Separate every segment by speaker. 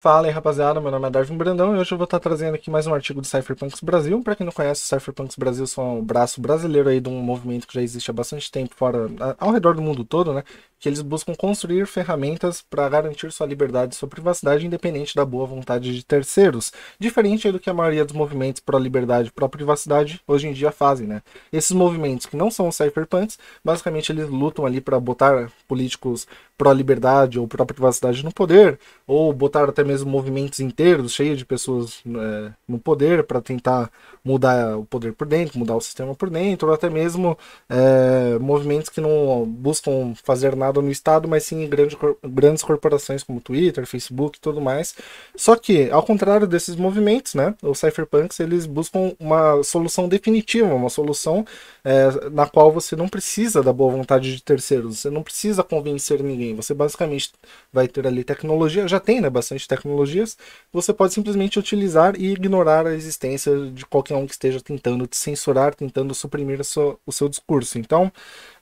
Speaker 1: Fala aí rapaziada, meu nome é Darwin Brandão e hoje eu vou estar trazendo aqui mais um artigo do Cypherpunks Brasil. Para quem não conhece, o Cypherpunks Brasil são o braço brasileiro aí de um movimento que já existe há bastante tempo fora, ao redor do mundo todo, né? Que eles buscam construir ferramentas para garantir sua liberdade e sua privacidade independente da boa vontade de terceiros, diferente do que a maioria dos movimentos pró-liberdade e pró-privacidade hoje em dia fazem, né? Esses movimentos que não são os Cypherpunks, basicamente eles lutam ali para botar políticos pró-liberdade ou pró-privacidade no poder, ou botar até mesmo movimentos inteiros cheios de pessoas é, no poder para tentar mudar o poder por dentro, mudar o sistema por dentro, ou até mesmo é, movimentos que não buscam fazer nada no Estado, mas sim em grande, grandes corporações como Twitter, Facebook e tudo mais. Só que, ao contrário desses movimentos, né, os cypherpunks eles buscam uma solução definitiva, uma solução é, na qual você não precisa da boa vontade de terceiros, você não precisa convencer ninguém você basicamente vai ter ali tecnologia, já tem né, bastante tecnologias, você pode simplesmente utilizar e ignorar a existência de qualquer um que esteja tentando te censurar, tentando suprimir o seu discurso. Então,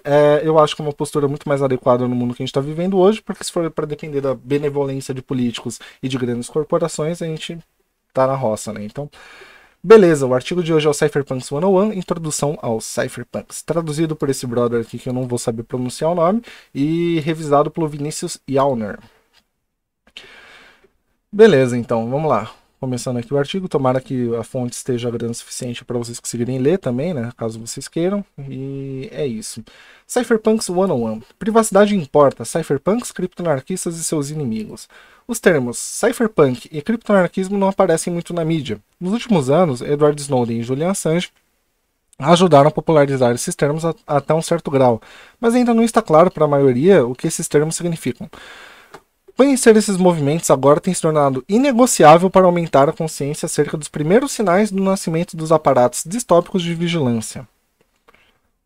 Speaker 1: é, eu acho que é uma postura muito mais adequada no mundo que a gente está vivendo hoje, porque se for para depender da benevolência de políticos e de grandes corporações, a gente tá na roça, né? Então, Beleza, o artigo de hoje é o Cypherpunks 101, Introdução aos Cypherpunks, traduzido por esse brother aqui que eu não vou saber pronunciar o nome, e revisado pelo Vinícius Jauner. Beleza, então, vamos lá. Começando aqui o artigo, tomara que a fonte esteja grande o suficiente para vocês conseguirem ler também, né, caso vocês queiram, e é isso. Cypherpunks 101. Privacidade importa. Cypherpunks, criptoanarquistas e seus inimigos. Os termos cypherpunk e criptoanarquismo não aparecem muito na mídia. Nos últimos anos, Edward Snowden e Julian Assange ajudaram a popularizar esses termos a, até um certo grau, mas ainda não está claro para a maioria o que esses termos significam. Conhecer esses movimentos agora tem se tornado inegociável para aumentar a consciência acerca dos primeiros sinais do nascimento dos aparatos distópicos de vigilância.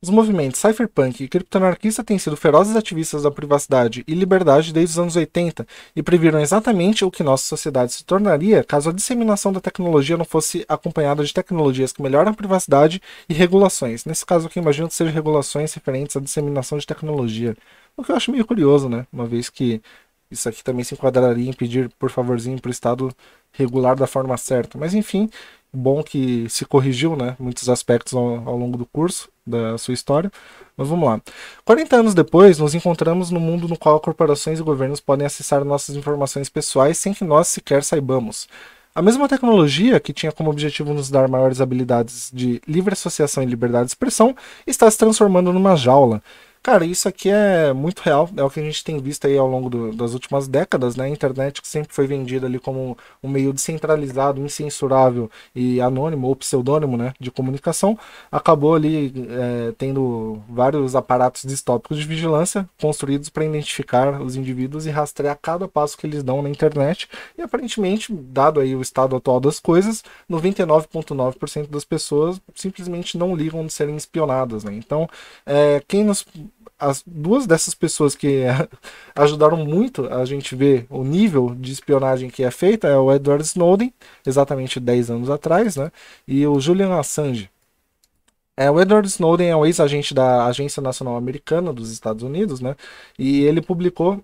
Speaker 1: Os movimentos cypherpunk e criptoanarquista têm sido ferozes ativistas da privacidade e liberdade desde os anos 80 e previram exatamente o que nossa sociedade se tornaria caso a disseminação da tecnologia não fosse acompanhada de tecnologias que melhoram a privacidade e regulações. Nesse caso aqui, imagino que sejam regulações referentes à disseminação de tecnologia. O que eu acho meio curioso, né? Uma vez que isso aqui também se enquadraria em pedir, por favorzinho, para o Estado regular da forma certa. Mas enfim, bom que se corrigiu, né? Muitos aspectos ao, ao, longo do curso da sua história. Mas vamos lá. 40 anos depois, nos encontramos no mundo no qual corporações e governos podem acessar nossas informações pessoais sem que nós sequer saibamos. A mesma tecnologia que tinha como objetivo nos dar maiores habilidades de livre associação e liberdade de expressão está se transformando numa jaula Cara, isso aqui é muito real, é o que a gente tem visto aí ao longo do, das últimas décadas, né? A internet que sempre foi vendida ali como um meio descentralizado, incensurável e anônimo ou pseudônimo, né? De comunicação, acabou ali é, tendo vários aparatos distópicos de vigilância construídos para identificar os indivíduos e rastrear cada passo que eles dão na internet. E aparentemente, dado aí o estado atual das coisas, 99,9% das pessoas simplesmente não ligam de serem espionadas, né? Então, é, quem nos as duas dessas pessoas que ajudaram muito a gente ver o nível de espionagem que é feita é o Edward Snowden, exatamente 10 anos atrás, né? E o Julian Assange. É, o Edward Snowden é um ex-agente da Agência Nacional Americana dos Estados Unidos, né? E ele publicou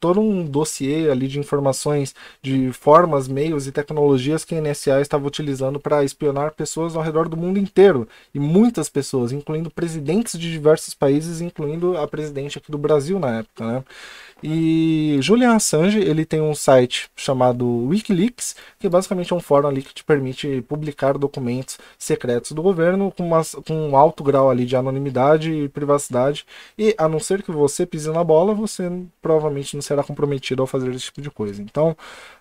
Speaker 1: todo um dossiê ali de informações de formas, meios e tecnologias que a NSA estava utilizando para espionar pessoas ao redor do mundo inteiro e muitas pessoas, incluindo presidentes de diversos países, incluindo a presidente aqui do Brasil na época, né? E Julian Assange, ele tem um site chamado WikiLeaks, que é basicamente é um fórum ali que te permite publicar documentos secretos do governo com, uma, com um alto grau ali de anonimidade e privacidade. E a não ser que você pise na bola, você provavelmente não será comprometido ao fazer esse tipo de coisa. Então,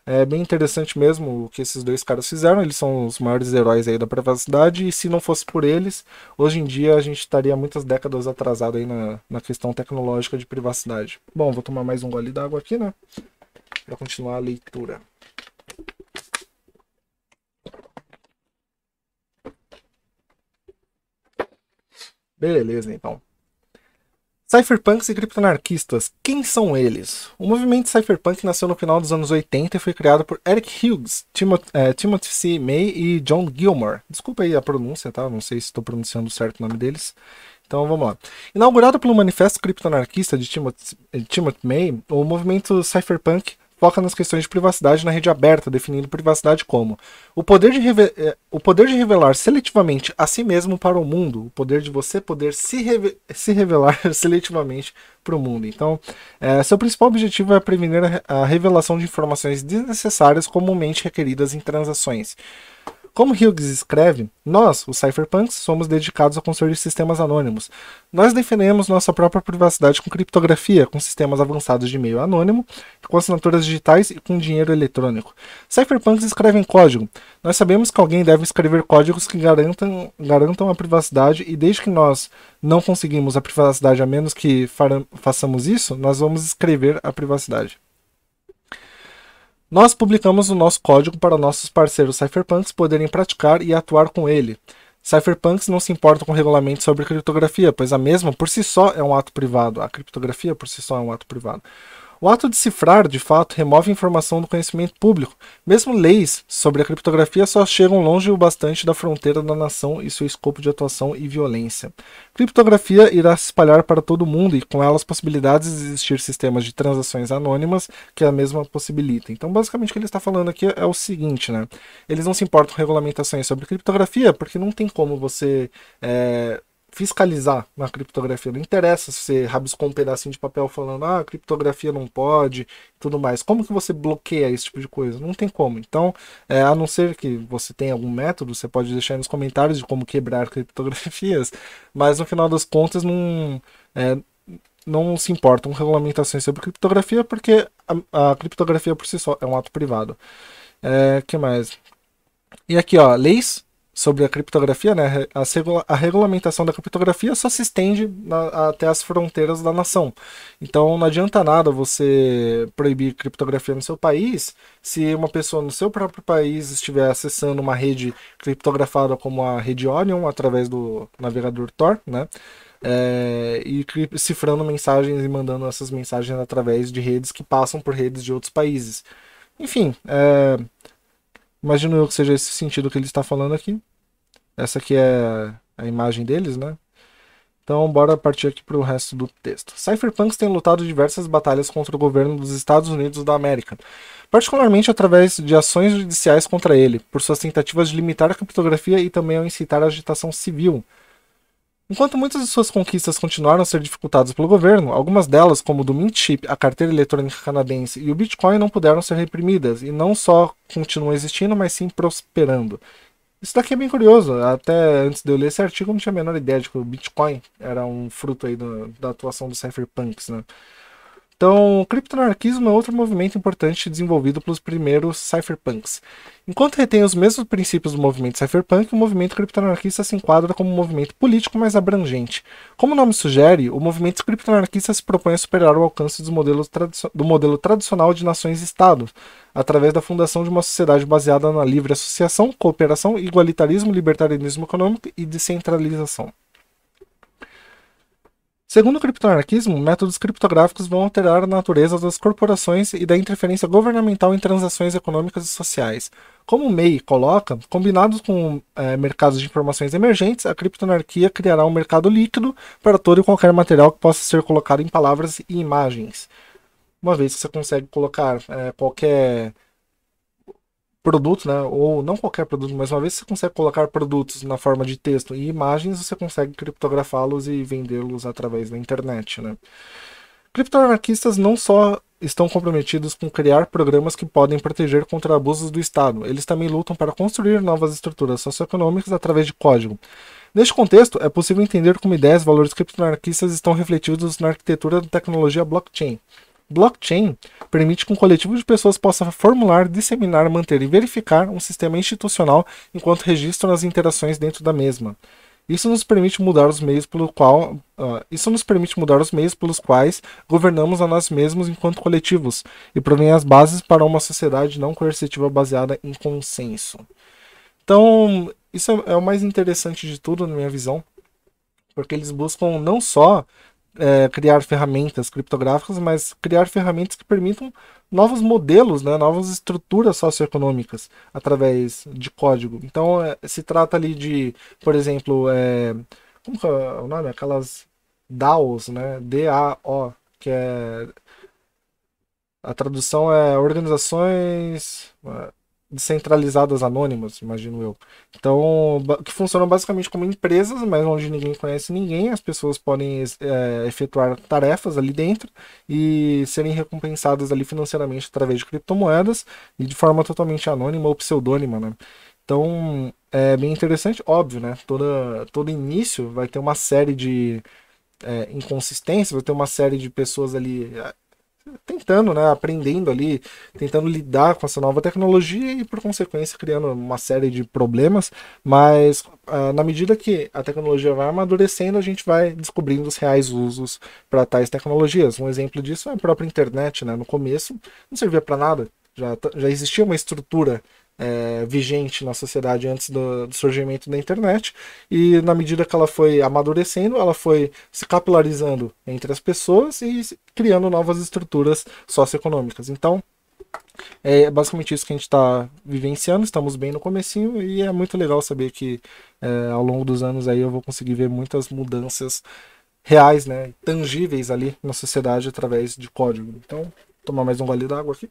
Speaker 1: é bem interessante mesmo o que esses dois caras fizeram. Eles são os maiores heróis aí da privacidade. E se não fosse por eles, hoje em dia a gente estaria muitas décadas atrasado aí na, na questão tecnológica de privacidade. Bom, vou tomar mais um gole d'água aqui, né? Para continuar a leitura. Beleza, então. Cypherpunks e criptoanarquistas, quem são eles? O movimento cypherpunk nasceu no final dos anos 80 e foi criado por Eric Hughes, eh, Timothy C. May e John Gilmore. Desculpa aí a pronúncia, tá? Não sei se estou pronunciando certo o nome deles. Então vamos lá. Inaugurado pelo Manifesto Criptoanarquista de Timothy, eh, Timothy May, o movimento cypherpunk foca nas questões de privacidade na rede aberta, definindo privacidade como o poder de, eh, o poder de revelar seletivamente a si mesmo para o mundo, o poder de você poder se, reve se revelar seletivamente para o mundo. Então, é, seu principal objetivo é prevenir a, a revelação de informações desnecessárias comumente requeridas em transações. Como Hughes escreve, nós, os cypherpunks, somos dedicados a construir sistemas anônimos. Nós defendemos nossa própria privacidade com criptografia, com sistemas avançados de e-mail anônimo, com assinaturas digitais e com dinheiro eletrônico. Cypherpunks escrevem código. Nós sabemos que alguém deve escrever códigos que garantam, garantam a privacidade e desde que nós não conseguimos a privacidade a menos que façamos isso, nós vamos escrever a privacidade. Nós publicamos o nosso código para nossos parceiros cypherpunks poderem praticar e atuar com ele. Cypherpunks não se importam com regulamentos sobre criptografia, pois a mesma, por si só, é um ato privado. A criptografia, por si só, é um ato privado. O ato de cifrar, de fato, remove informação do conhecimento público. Mesmo leis sobre a criptografia só chegam longe o bastante da fronteira da nação e seu escopo de atuação e violência. Criptografia irá se espalhar para todo mundo e com ela as possibilidades de existir sistemas de transações anônimas que a mesma possibilita. Então, basicamente, o que ele está falando aqui é o seguinte, né? Eles não se importam com regulamentações sobre criptografia porque não tem como você é, fiscalizar na criptografia. Não interessa se você rabiscou um pedacinho de papel falando, ah, criptografia não pode, tudo mais. Como que você bloqueia esse tipo de coisa? Não tem como. Então, é, a não ser que você tenha algum método, você pode deixar aí nos comentários de como quebrar criptografias, mas no final das contas não... É, não se importam regulamentações sobre criptografia, porque a, a, criptografia por si só é um ato privado. É, que mais? E aqui, ó, leis sobre a criptografia, né? A, regula a regulamentação da criptografia só se estende na, até as fronteiras da nação. Então não adianta nada você proibir criptografia no seu país se uma pessoa no seu próprio país estiver acessando uma rede criptografada como a rede Onion através do navegador Tor, né? É, e cifrando mensagens e mandando essas mensagens através de redes que passam por redes de outros países. Enfim, é, Imagino eu que seja esse sentido que ele está falando aqui. Essa aqui é a imagem deles, né? Então, bora partir aqui para o resto do texto. Cypherpunks têm lutado diversas batalhas contra o governo dos Estados Unidos da América, particularmente através de ações judiciais contra ele, por suas tentativas de limitar a criptografia e também ao incitar a agitação civil, Enquanto muitas de suas conquistas continuaram a ser dificultadas pelo governo, algumas delas, como o do Mint Chip, a carteira eletrônica canadense e o Bitcoin, não puderam ser reprimidas e não só continuam existindo, mas sim prosperando. Isso daqui é bem curioso. Até antes de eu ler esse artigo, eu não tinha a menor ideia de que o Bitcoin era um fruto aí do, da atuação dos cypherpunks, né? Então, o criptoanarquismo é outro movimento importante desenvolvido pelos primeiros cypherpunks. Enquanto retém os mesmos princípios do movimento cypherpunk, o movimento criptoanarquista se enquadra como um movimento político mais abrangente. Como o nome sugere, o movimento criptoanarquista se propõe a superar o alcance do modelo tradicional de nações-estado, através da fundação de uma sociedade baseada na livre associação, cooperação, igualitarismo, libertarianismo econômico e descentralização. Segundo o criptoanarquismo, métodos criptográficos vão alterar a natureza das corporações e da interferência governamental em transações econômicas e sociais. Como o MEI coloca, combinados com é, mercados de informações emergentes, a criptoanarquia criará um mercado líquido para todo e qualquer material que possa ser colocado em palavras e imagens. Uma vez que você consegue colocar é, qualquer produto, né? Ou não qualquer produto, mas uma vez que você consegue colocar produtos na forma de texto e imagens, você consegue criptografá-los e vendê-los através da internet, né? Criptoanarquistas não só estão comprometidos com criar programas que podem proteger contra abusos do Estado, eles também lutam para construir novas estruturas socioeconômicas através de código. Neste contexto, é possível entender como ideias e valores criptoanarquistas estão refletidos na arquitetura da tecnologia blockchain. Blockchain permite que um coletivo de pessoas possa formular, disseminar, manter e verificar um sistema institucional enquanto registram as interações dentro da mesma. Isso nos permite mudar os meios pelo qual uh, isso nos permite mudar os meios pelos quais governamos a nós mesmos enquanto coletivos e provém as bases para uma sociedade não coercitiva baseada em consenso. Então, isso é o mais interessante de tudo na minha visão, porque eles buscam não só é, criar ferramentas criptográficas, mas criar ferramentas que permitam novos modelos, né, novas estruturas socioeconômicas através de código. Então, é, se trata ali de, por exemplo, é, como que é o nome? Aquelas DAOs, né, D-A-O, que é a tradução é organizações é, descentralizadas anônimas, imagino eu. Então, que funcionam basicamente como empresas, mas onde ninguém conhece ninguém, as pessoas podem é, efetuar tarefas ali dentro e serem recompensadas ali financeiramente através de criptomoedas e de forma totalmente anônima ou pseudônima, né? Então, é bem interessante, óbvio, né? Toda, todo início vai ter uma série de é, vai ter uma série de pessoas ali tentando, né, aprendendo ali, tentando lidar com essa nova tecnologia e, por consequência, criando uma série de problemas. Mas uh, na medida que a tecnologia vai amadurecendo, a gente vai descobrindo os reais usos para tais tecnologias. Um exemplo disso é a própria internet, né? No começo não servia para nada, já, já existia uma estrutura é, vigente na sociedade antes do, do, surgimento da internet. E na medida que ela foi amadurecendo, ela foi se capilarizando entre as pessoas e criando novas estruturas socioeconômicas. Então, é basicamente isso que a gente está vivenciando. Estamos bem no comecinho e é muito legal saber que é, ao longo dos anos aí eu vou conseguir ver muitas mudanças reais, né, tangíveis ali na sociedade através de código. Então, tomar mais um gole d'água aqui.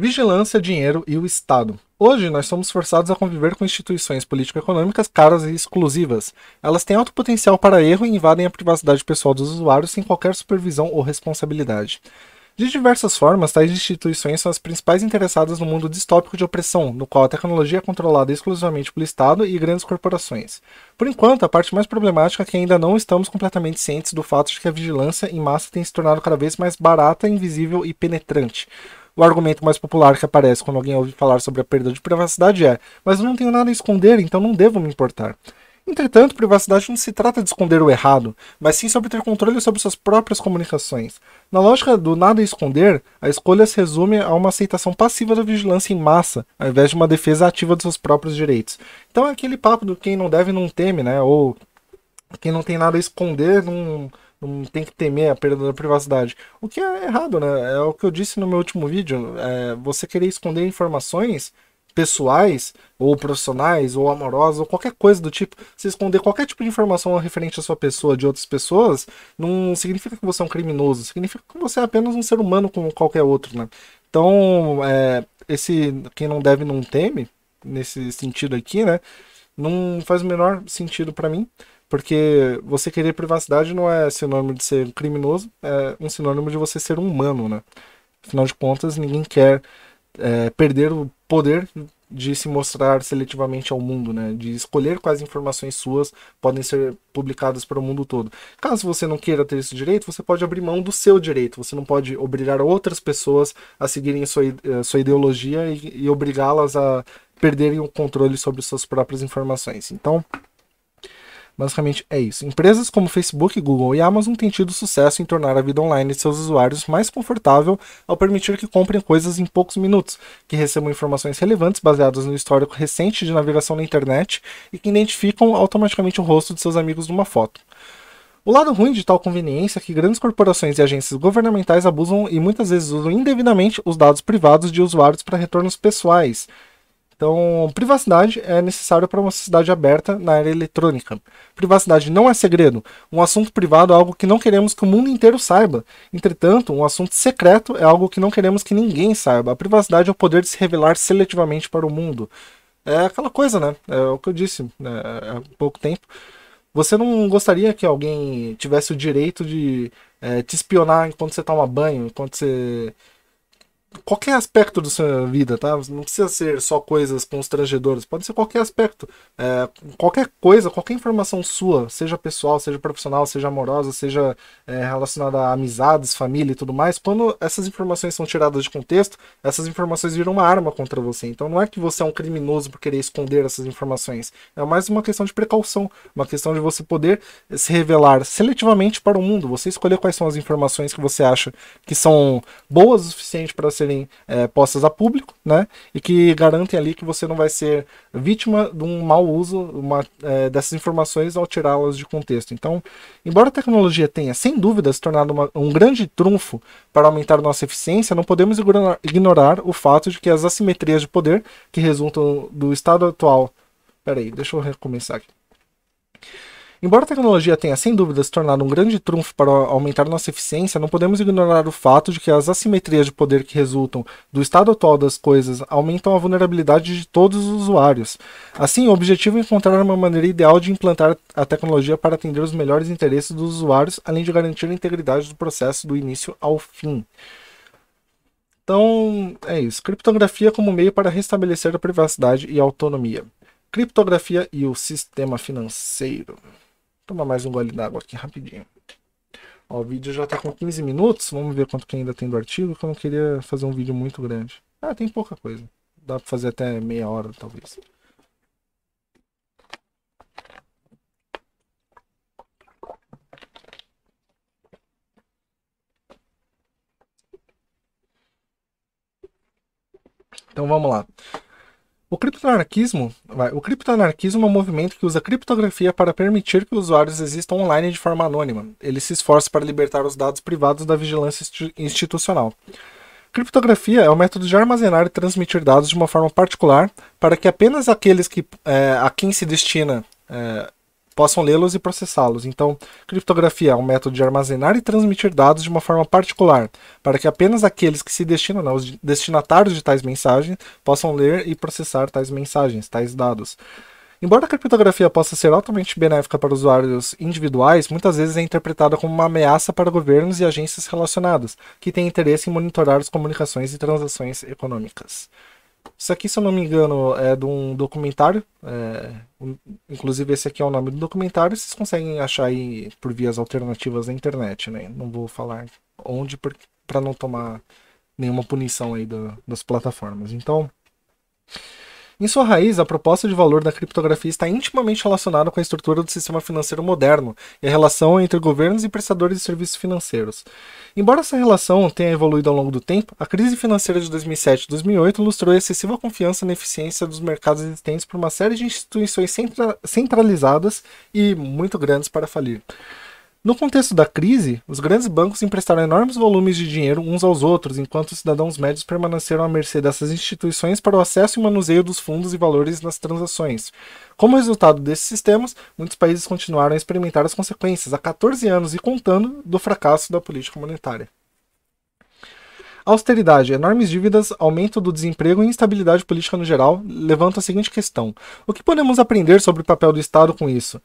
Speaker 1: vigilância, dinheiro e o Estado. Hoje, nós somos forçados a conviver com instituições político-econômicas caras e exclusivas. Elas têm alto potencial para erro e invadem a privacidade pessoal dos usuários sem qualquer supervisão ou responsabilidade. De diversas formas, tais instituições são as principais interessadas no mundo distópico de opressão, no qual a tecnologia é controlada exclusivamente pelo Estado e grandes corporações. Por enquanto, a parte mais problemática é que ainda não estamos completamente cientes do fato de que a vigilância em massa tem se tornado cada vez mais barata, invisível e penetrante o argumento mais popular que aparece quando alguém ouve falar sobre a perda de privacidade é: mas eu não tenho nada a esconder, então não devo me importar. Entretanto, privacidade não se trata de esconder o errado, mas sim sobre ter controle sobre suas próprias comunicações. Na lógica do nada esconder, a escolha se resume a uma aceitação passiva da vigilância em massa, ao invés de uma defesa ativa dos seus próprios direitos. Então é aquele papo do quem não deve não teme, né? Ou quem não tem nada a esconder não não tem que temer a perda da privacidade. O que é errado, né? É o que eu disse no meu último vídeo. É, você querer esconder informações pessoais, ou profissionais, ou amorosas, ou qualquer coisa do tipo, se esconder qualquer tipo de informação referente à sua pessoa de outras pessoas, não significa que você é um criminoso, significa que você é apenas um ser humano como qualquer outro, né? Então, é, esse quem não deve não teme, nesse sentido aqui, né? Não faz o menor sentido para mim. Porque você querer privacidade não é sinônimo de ser criminoso, é um sinônimo de você ser humano, né? Afinal de contas, ninguém quer é, perder o poder de se mostrar seletivamente ao mundo, né? De escolher quais informações suas podem ser publicadas para o mundo todo. Caso você não queira ter esse direito, você pode abrir mão do seu direito. Você não pode obrigar outras pessoas a seguirem sua, eh, sua ideologia e, e obrigá-las a perderem o controle sobre suas próprias informações. Então, Basicamente é isso. Empresas como Facebook, Google e Amazon têm tido sucesso em tornar a vida online de seus usuários mais confortável ao permitir que comprem coisas em poucos minutos, que recebam informações relevantes baseadas no histórico recente de navegação na internet e que identificam automaticamente o rosto de seus amigos numa foto. O lado ruim de tal conveniência é que grandes corporações e agências governamentais abusam e muitas vezes usam indevidamente os dados privados de usuários para retornos pessoais, então, privacidade é necessária para uma sociedade aberta na área eletrônica. Privacidade não é segredo. Um assunto privado é algo que não queremos que o mundo inteiro saiba. Entretanto, um assunto secreto é algo que não queremos que ninguém saiba. A privacidade é o poder de se revelar seletivamente para o mundo. É aquela coisa, né? É o que eu disse né? há pouco tempo. Você não gostaria que alguém tivesse o direito de é, te espionar enquanto você toma banho, enquanto você qualquer aspecto da sua vida, tá? Não precisa ser só coisas constrangedoras, pode ser qualquer aspecto, é, qualquer coisa, qualquer informação sua, seja pessoal, seja profissional, seja amorosa, seja é, relacionada a amizades, família e tudo mais. Quando essas informações são tiradas de contexto, essas informações viram uma arma contra você. Então não é que você é um criminoso por querer esconder essas informações, é mais uma questão de precaução, uma questão de você poder se revelar seletivamente para o mundo, você escolher quais são as informações que você acha que são boas o suficiente para serem é, postas a público, né? E que garantem ali que você não vai ser vítima de um mau uso uma, é, dessas informações ao tirá-las de contexto. Então, embora a tecnologia tenha, sem dúvida, se tornado uma, um grande trunfo para aumentar nossa eficiência, não podemos ignorar o fato de que as assimetrias de poder que resultam do estado atual. Peraí, deixa eu recomeçar aqui. Embora a tecnologia tenha sem dúvida se tornado um grande trunfo para aumentar nossa eficiência, não podemos ignorar o fato de que as assimetrias de poder que resultam do estado atual das coisas aumentam a vulnerabilidade de todos os usuários. Assim, o objetivo é encontrar uma maneira ideal de implantar a tecnologia para atender os melhores interesses dos usuários, além de garantir a integridade do processo do início ao fim. Então, é isso. Criptografia como meio para restabelecer a privacidade e a autonomia. Criptografia e o sistema financeiro tomar mais um gole d'água aqui rapidinho. Ó, o vídeo já tá com 15 minutos. Vamos ver quanto que ainda tem do artigo, que eu não queria fazer um vídeo muito grande. Ah, tem pouca coisa. Dá pra fazer até meia hora, talvez. Então vamos lá. O criptoanarquismo, vai, o criptoanarquismo é um movimento que usa criptografia para permitir que usuários existam online de forma anônima. Ele se esforça para libertar os dados privados da vigilância institucional. Criptografia é o método de armazenar e transmitir dados de uma forma particular para que apenas aqueles que, é, a quem se destina é, possam lê-los e processá-los. Então, criptografia é um método de armazenar e transmitir dados de uma forma particular, para que apenas aqueles que se destinam, né, os destinatários de tais mensagens, possam ler e processar tais mensagens, tais dados. Embora a criptografia possa ser altamente benéfica para usuários individuais, muitas vezes é interpretada como uma ameaça para governos e agências relacionadas, que têm interesse em monitorar as comunicações e transações econômicas. Isso aqui, se eu não me engano, é de um documentário. É, inclusive, esse aqui é o nome do documentário. Vocês conseguem achar aí por vias alternativas na internet, né? Não vou falar onde para não tomar nenhuma punição aí das plataformas. Então, em sua raiz, a proposta de valor da criptografia está intimamente relacionada com a estrutura do sistema financeiro moderno e a relação entre governos e prestadores de serviços financeiros. Embora essa relação tenha evoluído ao longo do tempo, a crise financeira de 2007 e 2008 ilustrou a excessiva confiança na eficiência dos mercados existentes por uma série de instituições centralizadas e muito grandes para falir. No contexto da crise, os grandes bancos emprestaram enormes volumes de dinheiro uns aos outros, enquanto os cidadãos médios permaneceram à mercê dessas instituições para o acesso e manuseio dos fundos e valores nas transações. Como resultado desses sistemas, muitos países continuaram a experimentar as consequências, há 14 anos e contando, do fracasso da política monetária. Austeridade, enormes dívidas, aumento do desemprego e instabilidade política no geral levantam a seguinte questão: o que podemos aprender sobre o papel do Estado com isso?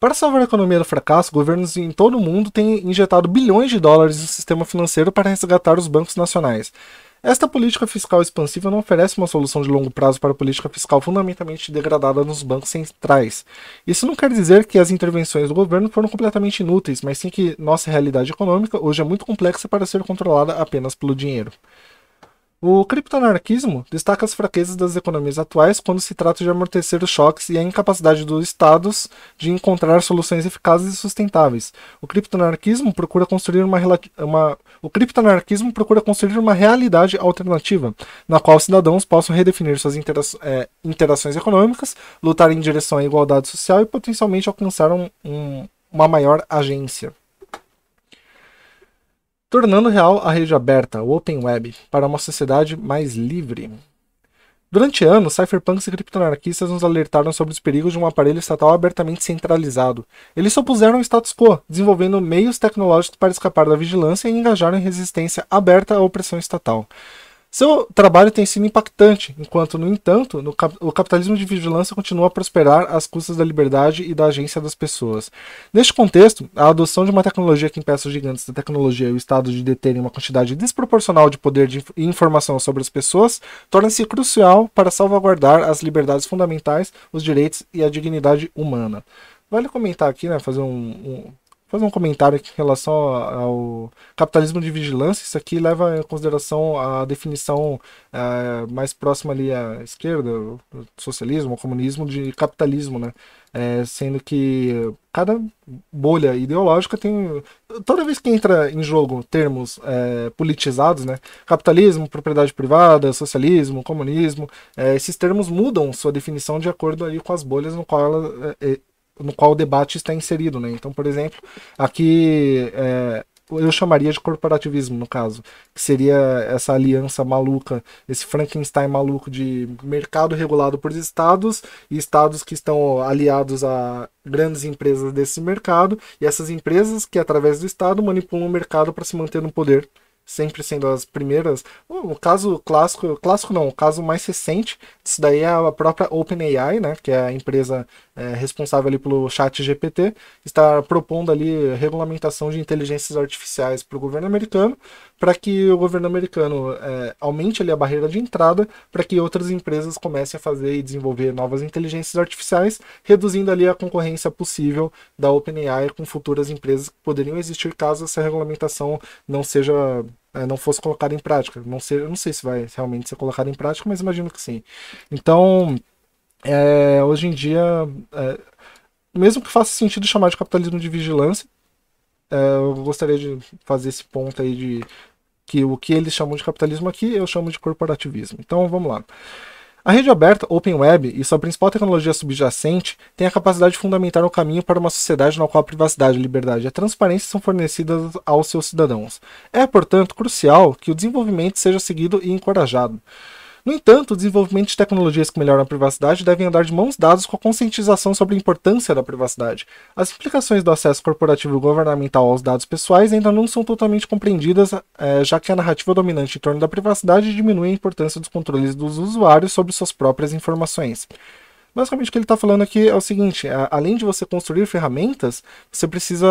Speaker 1: Para salvar a economia do fracasso, governos em todo o mundo têm injetado bilhões de dólares no sistema financeiro para resgatar os bancos nacionais. Esta política fiscal expansiva não oferece uma solução de longo prazo para a política fiscal fundamentalmente degradada nos bancos centrais. Isso não quer dizer que as intervenções do governo foram completamente inúteis, mas sim que nossa realidade econômica hoje é muito complexa para ser controlada apenas pelo dinheiro. O criptoanarquismo destaca as fraquezas das economias atuais quando se trata de amortecer os choques e a incapacidade dos estados de encontrar soluções eficazes e sustentáveis. O criptoanarquismo procura construir uma, uma o criptoanarquismo procura construir uma realidade alternativa na qual cidadãos possam redefinir suas intera é, interações econômicas, lutar em direção à igualdade social e potencialmente alcançar um, um, uma maior agência tornando real a rede aberta, o Open Web, para uma sociedade mais livre. Durante anos, cypherpunks e criptoanarquistas nos alertaram sobre os perigos de um aparelho estatal abertamente centralizado. Eles opuseram ao status quo, desenvolvendo meios tecnológicos para escapar da vigilância e engajaram em resistência aberta à opressão estatal. Seu trabalho tem sido impactante, enquanto, no entanto, no cap o capitalismo de vigilância continua a prosperar às custas da liberdade e da agência das pessoas. Neste contexto, a adoção de uma tecnologia que impeça os gigantes da tecnologia e o Estado de deterem uma quantidade desproporcional de poder de inf e informação sobre as pessoas torna-se crucial para salvaguardar as liberdades fundamentais, os direitos e a dignidade humana. Vale comentar aqui, né, fazer um, um fazer um comentário aqui em relação ao capitalismo de vigilância. Isso aqui leva em consideração a definição é, mais próxima ali à esquerda, socialismo, comunismo, de capitalismo, né? É, sendo que cada bolha ideológica tem. Toda vez que entra em jogo termos é, politizados, né? Capitalismo, propriedade privada, socialismo, comunismo, é, esses termos mudam sua definição de acordo aí com as bolhas no qual ela, é, no qual o debate está inserido. Né? Então, por exemplo, aqui é, eu chamaria de corporativismo, no caso, que seria essa aliança maluca, esse Frankenstein maluco de mercado regulado por estados e estados que estão aliados a grandes empresas desse mercado e essas empresas que, através do estado, manipulam o mercado para se manter no poder sempre sendo as primeiras. O caso clássico, clássico não, o caso mais recente, disso daí é a própria OpenAI, né, que é a empresa é, responsável ali pelo chat GPT, está propondo ali regulamentação de inteligências artificiais para o governo americano, para que o governo americano é, aumente ali a barreira de entrada, para que outras empresas comecem a fazer e desenvolver novas inteligências artificiais, reduzindo ali a concorrência possível da OpenAI com futuras empresas que poderiam existir caso essa regulamentação não seja é, não fosse colocado em prática. Não sei, eu não sei se vai realmente ser colocado em prática, mas imagino que sim. Então, é, hoje em dia, é, mesmo que faça sentido chamar de capitalismo de vigilância, é, eu gostaria de fazer esse ponto aí de que o que eles chamam de capitalismo aqui eu chamo de corporativismo. Então, vamos lá. A rede aberta Open Web e sua principal tecnologia subjacente tem a capacidade de fundamentar o caminho para uma sociedade na qual a privacidade, a liberdade e a transparência são fornecidas aos seus cidadãos. É, portanto, crucial que o desenvolvimento seja seguido e encorajado. No entanto, o desenvolvimento de tecnologias que melhoram a privacidade devem andar de mãos dadas com a conscientização sobre a importância da privacidade. As implicações do acesso corporativo governamental aos dados pessoais ainda não são totalmente compreendidas, é, já que a narrativa dominante em torno da privacidade diminui a importância dos controles dos usuários sobre suas próprias informações. Basicamente o que ele está falando aqui é o seguinte: é, além de você construir ferramentas, você precisa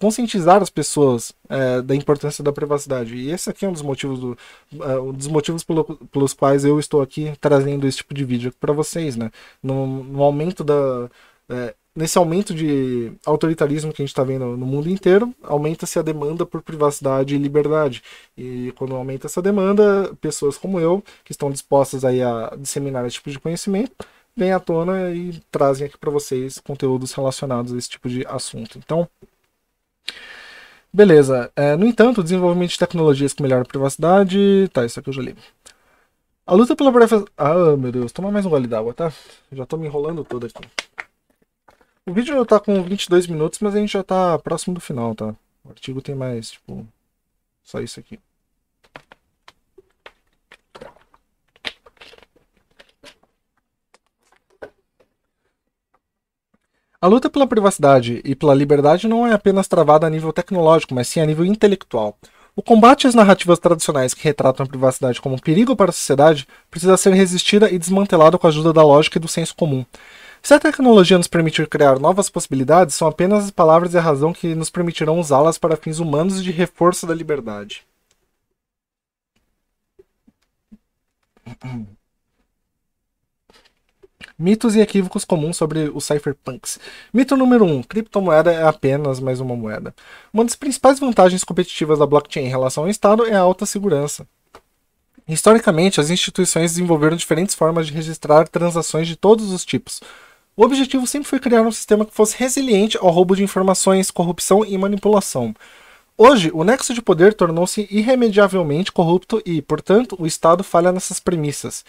Speaker 1: conscientizar as pessoas é, da importância da privacidade. E esse aqui é um dos motivos, do, é, um dos motivos pelo, pelos quais eu estou aqui trazendo esse tipo de vídeo para vocês, né? No, no aumento da. É, nesse aumento de autoritarismo que a gente está vendo no mundo inteiro, aumenta-se a demanda por privacidade e liberdade. E quando aumenta essa demanda, pessoas como eu, que estão dispostas aí a disseminar esse tipo de conhecimento, vêm à tona e trazem aqui para vocês conteúdos relacionados a esse tipo de assunto. Então, beleza. É, no entanto, o desenvolvimento de tecnologias que melhoram a privacidade. Tá, isso aqui eu já li. A luta pela privacidade. Ah, meu Deus, toma mais um gole d'água, tá? Já tô me enrolando todo aqui. O vídeo já tá com 22 minutos, mas a gente já tá próximo do final, tá? O artigo tem mais, tipo, só isso aqui. A luta pela privacidade e pela liberdade não é apenas travada a nível tecnológico, mas sim a nível intelectual. O combate às narrativas tradicionais que retratam a privacidade como um perigo para a sociedade precisa ser resistida e desmantelado com a ajuda da lógica e do senso comum. Se a tecnologia nos permitir criar novas possibilidades, são apenas as palavras e a razão que nos permitirão usá-las para fins humanos de reforço da liberdade. Mitos e equívocos comuns sobre os cypherpunks. Mito número 1. Um, criptomoeda é apenas mais uma moeda. Uma das principais vantagens competitivas da blockchain em relação ao Estado é a alta segurança. Historicamente, as instituições desenvolveram diferentes formas de registrar transações de todos os tipos. O objetivo sempre foi criar um sistema que fosse resiliente ao roubo de informações, corrupção e manipulação. Hoje, o nexo de poder tornou-se irremediavelmente corrupto e, portanto, o Estado falha nessas premissas.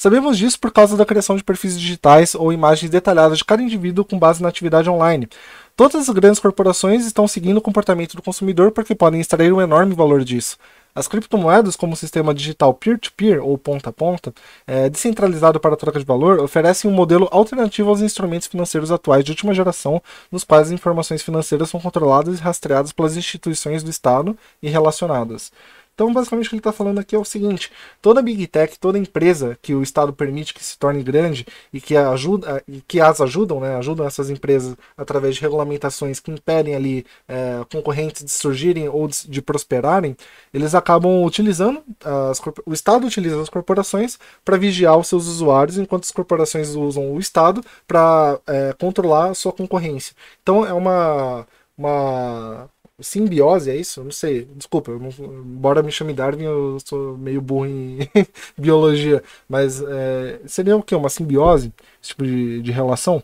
Speaker 1: Sabemos disso por causa da criação de perfis digitais ou imagens detalhadas de cada indivíduo com base na atividade online. Todas as grandes corporações estão seguindo o comportamento do consumidor porque podem extrair um enorme valor disso. As criptomoedas, como o sistema digital peer-to-peer ou ponta-a-ponta, é, descentralizado para troca de valor, oferecem um modelo alternativo aos instrumentos financeiros atuais de última geração, nos quais as informações financeiras são controladas e rastreadas pelas instituições do Estado e relacionadas. Então, basicamente, o que ele está falando aqui é o seguinte: toda big tech, toda empresa que o Estado permite que se torne grande e que, ajuda, e que as ajudam, né, ajudam essas empresas através de regulamentações que impedem ali é, concorrentes de surgirem ou de, de, prosperarem, eles acabam utilizando, as, o Estado utiliza as corporações para vigiar os seus usuários, enquanto as corporações usam o Estado para é, controlar a sua concorrência. Então, é uma. uma simbiose, é isso? Não sei, desculpa, não, embora me chame Darwin, eu sou meio burro em biologia, mas é, seria o que? Uma simbiose? Esse tipo de, de relação?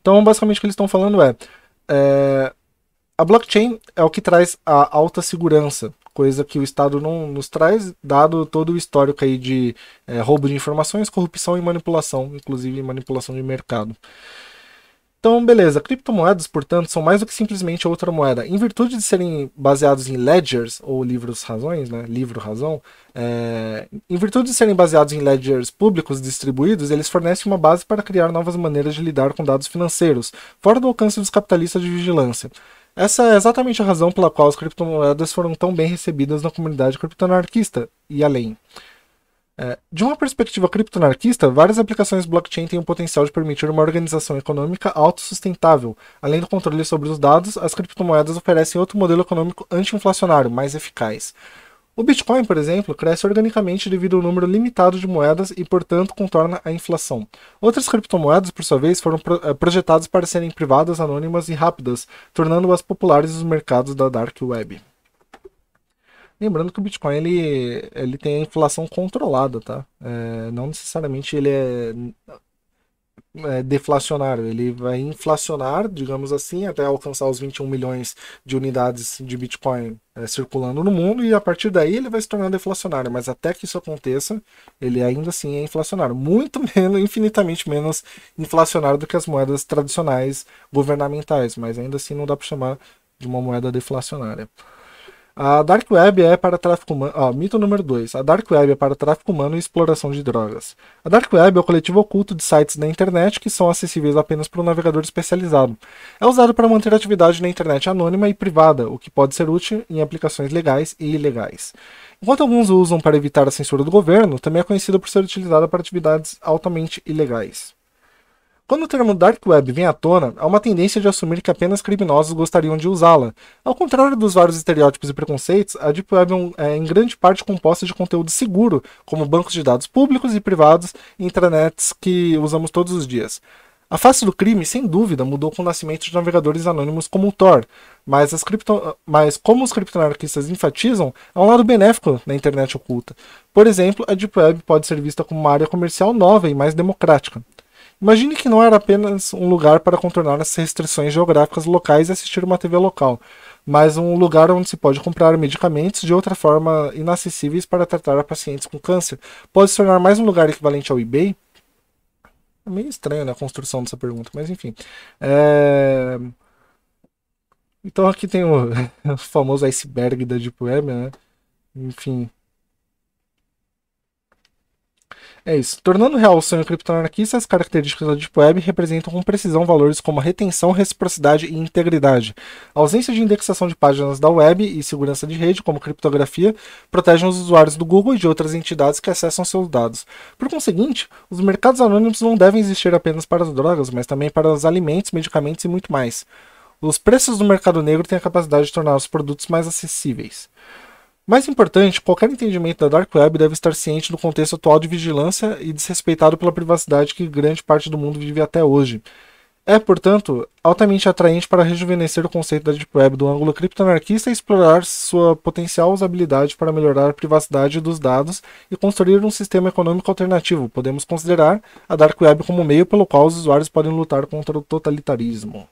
Speaker 1: Então, basicamente o que eles estão falando é, é, a blockchain é o que traz a alta segurança, coisa que o Estado não nos traz, dado todo o histórico aí de é, roubo de informações, corrupção e manipulação, inclusive manipulação de mercado. Então, beleza, criptomoedas, portanto, são mais do que simplesmente outra moeda. Em virtude de serem baseados em ledgers, ou livros razões, né? Livro razão, é... em virtude de serem baseados em ledgers públicos distribuídos, eles fornecem uma base para criar novas maneiras de lidar com dados financeiros, fora do alcance dos capitalistas de vigilância. Essa é exatamente a razão pela qual as criptomoedas foram tão bem recebidas na comunidade criptoanarquista e além. É, de uma perspectiva criptonarquista, várias aplicações blockchain têm o potencial de permitir uma organização econômica autossustentável. Além do controle sobre os dados, as criptomoedas oferecem outro modelo econômico anti-inflacionário, mais eficaz. O Bitcoin, por exemplo, cresce organicamente devido ao número limitado de moedas e, portanto, contorna a inflação. Outras criptomoedas, por sua vez, foram é, projetadas para serem privadas, anônimas e rápidas, tornando-as populares nos mercados da Dark Web. Lembrando que o Bitcoin ele, ele tem a inflação controlada, tá? É, não necessariamente ele é, é, deflacionário, ele vai inflacionar, digamos assim, até alcançar os 21 milhões de unidades de Bitcoin é, circulando no mundo e a partir daí ele vai se tornar deflacionário. Mas até que isso aconteça, ele ainda assim é inflacionário, muito menos, infinitamente menos inflacionário do que as moedas tradicionais governamentais, mas ainda assim não dá para chamar de uma moeda deflacionária. A Dark Web é para tráfico humano. mito número 2. A Dark Web é para tráfico humano e exploração de drogas. A Dark Web é o coletivo oculto de sites da internet que são acessíveis apenas para um navegador especializado. É usado para manter atividade na internet anônima e privada, o que pode ser útil em aplicações legais e ilegais. Enquanto alguns usam para evitar a censura do governo, também é conhecido por ser utilizada para atividades altamente ilegais. Quando o termo Dark Web vem à tona, há uma tendência de assumir que apenas criminosos gostariam de usá-la. Ao contrário dos vários estereótipos e preconceitos, a Deep Web é, é em grande parte composta de conteúdo seguro, como bancos de dados públicos e privados e intranets que usamos todos os dias. A face do crime, sem dúvida, mudou com o nascimento de navegadores anônimos como o Tor, mas, cripto... mas como os criptoanarquistas enfatizam, há um lado benéfico na internet oculta. Por exemplo, a Deep Web pode ser vista como uma área comercial nova e mais democrática. Imagine que não era apenas um lugar para contornar as restrições geográficas locais e assistir uma TV local, mas um lugar onde se pode comprar medicamentos de outra forma inacessíveis para tratar pacientes com câncer. Pode se tornar mais um lugar equivalente ao eBay? É meio estranho né, a construção dessa pergunta, mas enfim. É... Então aqui tem o, o famoso iceberg da Deep Web, né? Enfim, É isso. Tornando real o sonho criptoanarquista, as características da Deep Web representam com precisão valores como retenção, reciprocidade e integridade. A ausência de indexação de páginas da web e segurança de rede, como criptografia, protegem os usuários do Google e de outras entidades que acessam seus dados. Por conseguinte, os mercados anônimos não devem existir apenas para as drogas, mas também para os alimentos, medicamentos e muito mais. Os preços do mercado negro têm a capacidade de tornar os produtos mais acessíveis. Mais importante, qualquer entendimento da Dark Web deve estar ciente do contexto atual de vigilância e desrespeitado pela privacidade que grande parte do mundo vive até hoje. É, portanto, altamente atraente para rejuvenescer o conceito da Deep Web do ângulo criptoanarquista e explorar sua potencial usabilidade para melhorar a privacidade dos dados e construir um sistema econômico alternativo. Podemos considerar a Dark Web como meio pelo qual os usuários podem lutar contra o totalitarismo.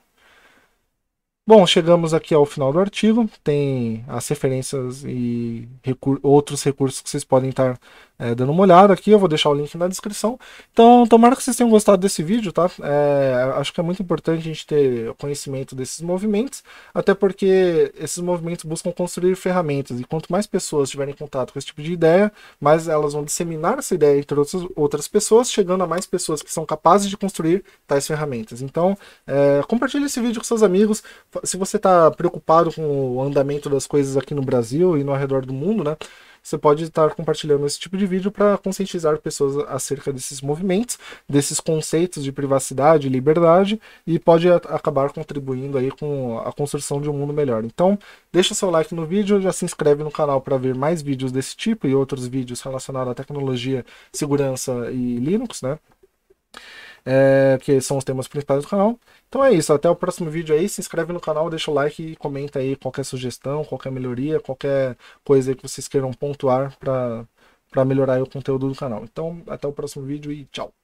Speaker 1: Bom, chegamos aqui ao final do artigo. Tem as referências e recur outros recursos que vocês podem estar é, dando uma olhada aqui. Eu vou deixar o link na descrição. Então, tomara que vocês tenham gostado desse vídeo, tá? É, acho que é muito importante a gente ter conhecimento desses movimentos, até porque esses movimentos buscam construir ferramentas. E quanto mais pessoas tiverem contato com esse tipo de ideia, mais elas vão disseminar essa ideia entre outras, outras pessoas, chegando a mais pessoas que são capazes de construir tais ferramentas. Então, é, compartilhe esse vídeo com seus amigos. Se você está preocupado com o andamento das coisas aqui no Brasil e no arredor do mundo, né? você pode estar compartilhando esse tipo de vídeo para conscientizar pessoas acerca desses movimentos, desses conceitos de privacidade e liberdade e pode acabar contribuindo aí com a construção de um mundo melhor. Então, deixa seu like no vídeo, já se inscreve no canal para ver mais vídeos desse tipo e outros vídeos relacionados à tecnologia, segurança e Linux, né? é, que são os temas principais do canal. Então é isso, até o próximo vídeo aí, se inscreve no canal, deixa o like e comenta aí qualquer sugestão, qualquer melhoria, qualquer coisa que vocês queiram pontuar para melhorar o conteúdo do canal. Então, até o próximo vídeo e tchau!